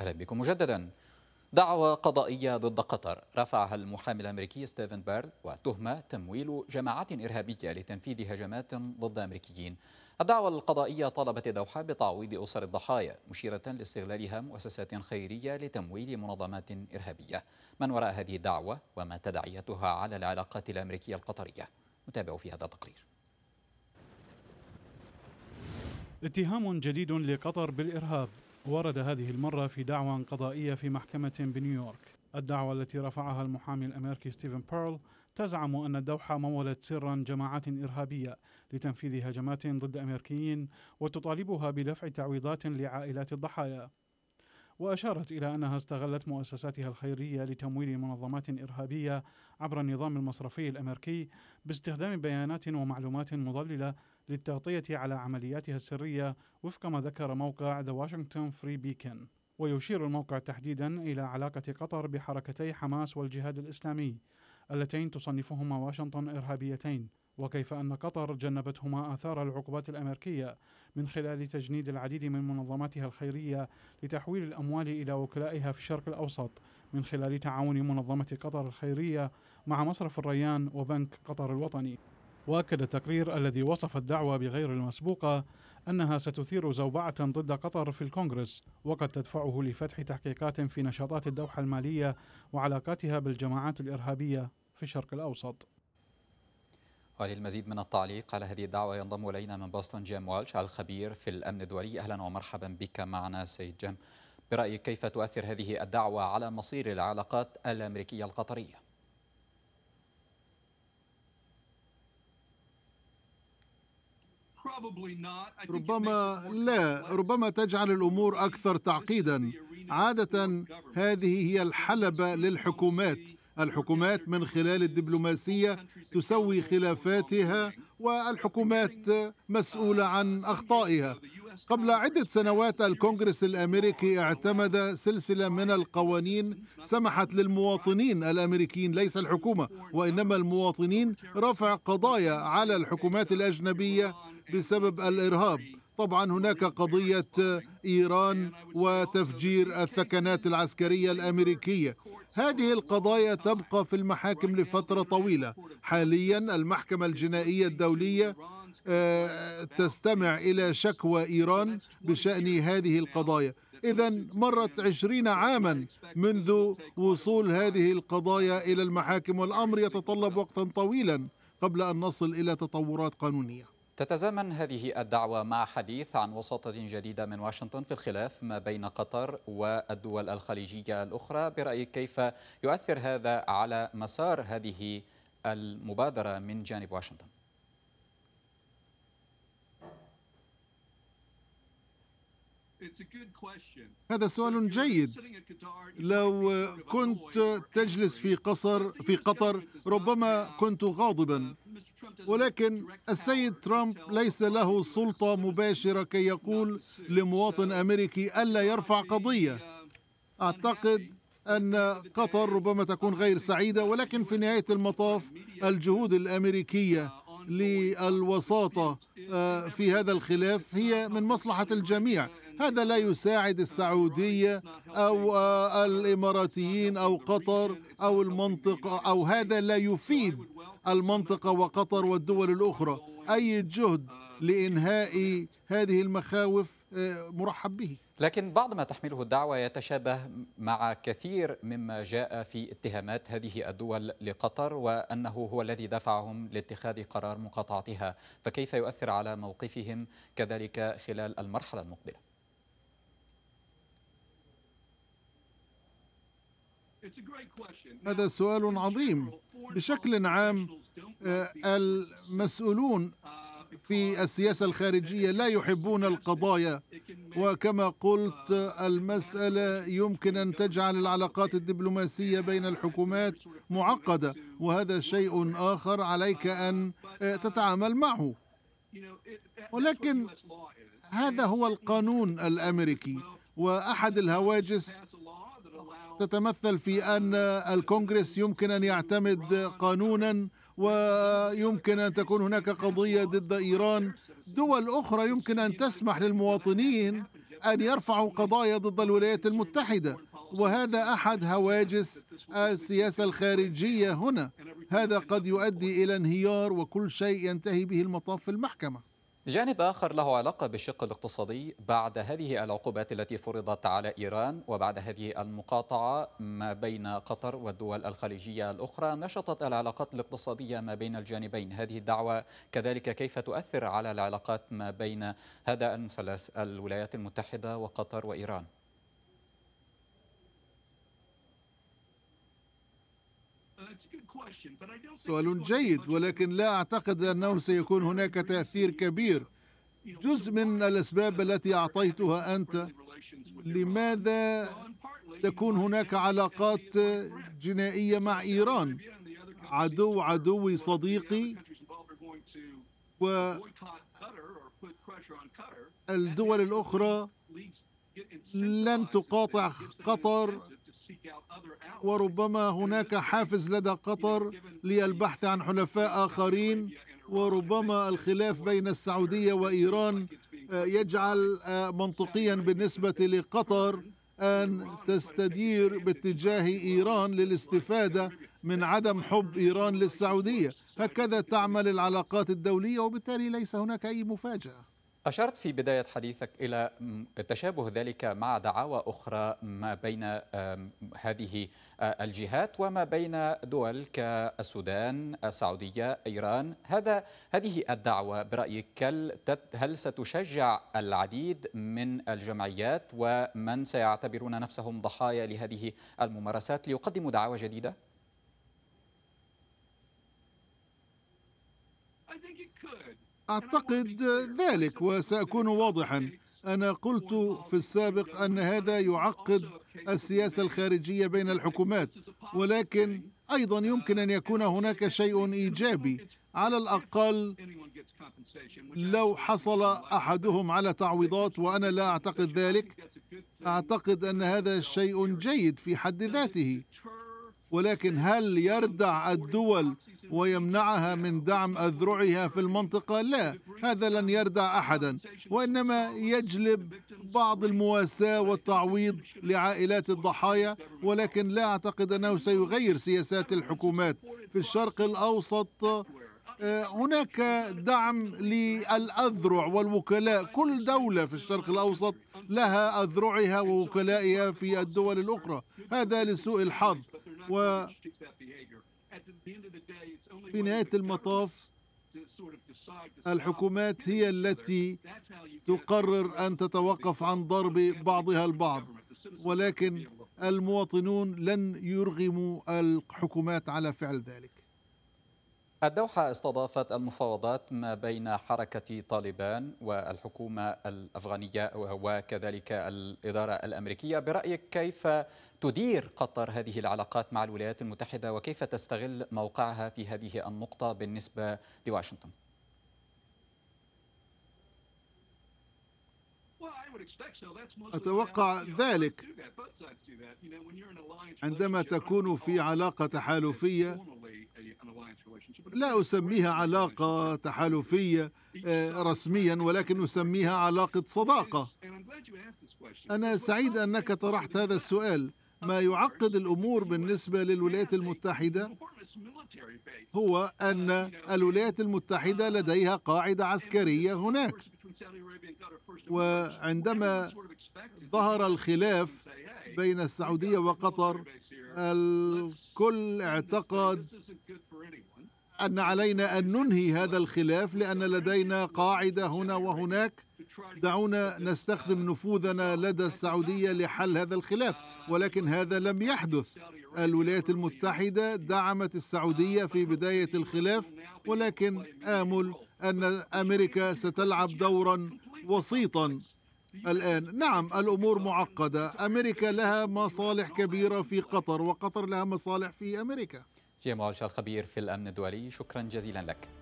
أهلا بكم مجددا دعوى قضائية ضد قطر رفعها المحامي الأمريكي ستيفن بيرل وتهمة تمويل جماعات إرهابية لتنفيذ هجمات ضد أمريكيين الدعوى القضائية طالبت الدوحة بتعويض أسر الضحايا مشيرة لاستغلالها مؤسسات خيرية لتمويل منظمات إرهابية من وراء هذه الدعوة وما تداعياتها على العلاقات الأمريكية القطرية نتابع في هذا التقرير اتهام جديد لقطر بالإرهاب ورد هذه المرة في دعوى قضائية في محكمة بنيويورك الدعوى التي رفعها المحامي الأمريكي ستيفن بيرل تزعم أن الدوحة مولت سرا جماعات إرهابية لتنفيذ هجمات ضد أمريكيين وتطالبها بدفع تعويضات لعائلات الضحايا وأشارت إلى أنها استغلت مؤسساتها الخيرية لتمويل منظمات إرهابية عبر النظام المصرفي الأمريكي باستخدام بيانات ومعلومات مضللة للتغطية على عملياتها السرية وفق ما ذكر موقع The Washington Free Beacon ويشير الموقع تحديدا إلى علاقة قطر بحركتي حماس والجهاد الإسلامي اللتين تصنفهما واشنطن إرهابيتين وكيف أن قطر جنبتهما آثار العقوبات الأمريكية من خلال تجنيد العديد من منظماتها الخيرية لتحويل الأموال إلى وكلائها في الشرق الأوسط من خلال تعاون منظمة قطر الخيرية مع مصرف الريان وبنك قطر الوطني واكد التقرير الذي وصف الدعوه بغير المسبوقه انها ستثير زوبعه ضد قطر في الكونغرس وقد تدفعه لفتح تحقيقات في نشاطات الدوحه الماليه وعلاقاتها بالجماعات الارهابيه في الشرق الاوسط وللمزيد من التعليق على هذه الدعوة ينضم إلينا من باستون جيم والش الخبير في الأمن الدولي أهلا ومرحبا بك معنا سيد جيم برأيك كيف تؤثر هذه الدعوة على مصير العلاقات الأمريكية القطرية؟ ربما لا ربما تجعل الأمور أكثر تعقيدا عادة هذه هي الحلبة للحكومات الحكومات من خلال الدبلوماسية تسوي خلافاتها والحكومات مسؤولة عن أخطائها قبل عدة سنوات الكونغرس الأمريكي اعتمد سلسلة من القوانين سمحت للمواطنين الأمريكيين ليس الحكومة وإنما المواطنين رفع قضايا على الحكومات الأجنبية بسبب الإرهاب طبعا هناك قضية إيران وتفجير الثكنات العسكرية الأمريكية هذه القضايا تبقى في المحاكم لفترة طويلة حاليا المحكمة الجنائية الدولية آه، تستمع إلى شكوى إيران بشأن هذه القضايا إذا مرت عشرين عاما منذ وصول هذه القضايا إلى المحاكم والأمر يتطلب وقتا طويلا قبل أن نصل إلى تطورات قانونية تتزامن هذه الدعوة مع حديث عن وساطة جديدة من واشنطن في الخلاف ما بين قطر والدول الخليجية الأخرى برأيك كيف يؤثر هذا على مسار هذه المبادرة من جانب واشنطن؟ هذا سؤال جيد لو كنت تجلس في قصر في قطر ربما كنت غاضبا ولكن السيد ترامب ليس له سلطة مباشرة كي يقول لمواطن أمريكي ألا يرفع قضية أعتقد أن قطر ربما تكون غير سعيدة ولكن في نهاية المطاف الجهود الأمريكية للوساطة آه، في هذا الخلاف هي من مصلحة الجميع هذا لا يساعد السعودية أو آه، الإماراتيين أو قطر أو المنطقة أو هذا لا يفيد المنطقة وقطر والدول الأخرى أي جهد لإنهاء هذه المخاوف آه، مرحب به لكن بعض ما تحمله الدعوة يتشابه مع كثير مما جاء في اتهامات هذه الدول لقطر وأنه هو الذي دفعهم لاتخاذ قرار مقاطعتها فكيف يؤثر على موقفهم كذلك خلال المرحلة المقبلة هذا سؤال عظيم بشكل عام آه، المسؤولون uh, في السياسة الخارجية لا يحبون القضايا وكما قلت uh, المسألة يمكن أن تجعل العلاقات الدبلوماسية بين الحكومات معقدة وهذا شيء آخر عليك uh, أن آه، تتعامل معه ولكن هذا هو القانون الأمريكي وأحد الهواجس تتمثل في أن الكونغرس يمكن أن يعتمد قانونا ويمكن أن تكون هناك قضية ضد إيران دول أخرى يمكن أن تسمح للمواطنين أن يرفعوا قضايا ضد الولايات المتحدة وهذا أحد هواجس السياسة الخارجية هنا هذا قد يؤدي إلى انهيار وكل شيء ينتهي به المطاف في المحكمة جانب آخر له علاقة بالشق الاقتصادي بعد هذه العقوبات التي فرضت على إيران وبعد هذه المقاطعة ما بين قطر والدول الخليجية الأخرى نشطت العلاقات الاقتصادية ما بين الجانبين هذه الدعوة كذلك كيف تؤثر على العلاقات ما بين هذا المثلث الولايات المتحدة وقطر وإيران سؤال جيد ولكن لا أعتقد أنه سيكون هناك تأثير كبير جزء من الأسباب التي أعطيتها أنت لماذا تكون هناك علاقات جنائية مع إيران عدو عدوي صديقي و الدول الأخرى لن تقاطع قطر وربما هناك حافز لدى قطر للبحث عن حلفاء آخرين وربما الخلاف بين السعودية وإيران آه، يجعل آه، منطقيا بالنسبة لقطر أن تستدير باتجاه إيران للاستفادة من عدم حب إيران للسعودية هكذا تعمل العلاقات الدولية وبالتالي ليس هناك أي مفاجأة أشرت في بداية حديثك إلى تشابه ذلك مع دعاوى أخرى ما بين هذه الجهات وما بين دول كالسودان، السعودية، إيران، هذا هذه الدعوة برأيك هل ستشجع العديد من الجمعيات ومن سيعتبرون نفسهم ضحايا لهذه الممارسات ليقدموا دعاوى جديدة؟ أعتقد ذلك وسأكون واضحا أنا قلت في السابق أن هذا يعقد السياسة الخارجية بين الحكومات ولكن أيضا يمكن أن يكون هناك شيء إيجابي على الأقل لو حصل أحدهم على تعويضات وأنا لا أعتقد ذلك أعتقد أن هذا شيء جيد في حد ذاته ولكن هل يردع الدول ويمنعها من دعم أذرعها في المنطقة لا هذا لن يردع أحدا وإنما يجلب بعض المواساة والتعويض لعائلات الضحايا ولكن لا أعتقد أنه سيغير سياسات الحكومات في الشرق الأوسط آه، هناك دعم للأذرع والوكلاء كل دولة في الشرق الأوسط لها أذرعها ووكلائها في الدول الأخرى هذا لسوء الحظ و في نهاية المطاف الحكومات هي التي تقرر أن تتوقف عن ضرب بعضها البعض ولكن المواطنون لن يرغموا الحكومات على فعل ذلك الدوحة استضافت المفاوضات ما بين حركة طالبان والحكومة الأفغانية وكذلك الإدارة الأمريكية برأيك كيف تدير قطر هذه العلاقات مع الولايات المتحدة وكيف تستغل موقعها في هذه النقطة بالنسبة لواشنطن؟ أتوقع ذلك عندما تكون في علاقة تحالفية لا أسميها علاقة تحالفية آه، رسميا ولكن أسميها علاقة صداقة أنا سعيد أنك طرحت هذا السؤال ما يعقد الأمور بالنسبة للولايات المتحدة هو uh, أن الولايات المتحدة uh, لديها قاعدة عسكرية هناك وعندما ظهر الخلاف بين السعودية وقطر الكل اعتقد أن علينا أن ننهي هذا الخلاف لأن لدينا قاعدة هنا وهناك دعونا نستخدم نفوذنا لدى السعودية لحل هذا الخلاف ولكن هذا لم يحدث الولايات المتحدة دعمت السعودية في بداية الخلاف ولكن آمل أن أمريكا ستلعب دورا وسيطا الآن نعم الأمور معقدة أمريكا لها مصالح كبيرة في قطر وقطر لها مصالح في أمريكا جمال الخبير في الأمن الدولي شكرا جزيلا لك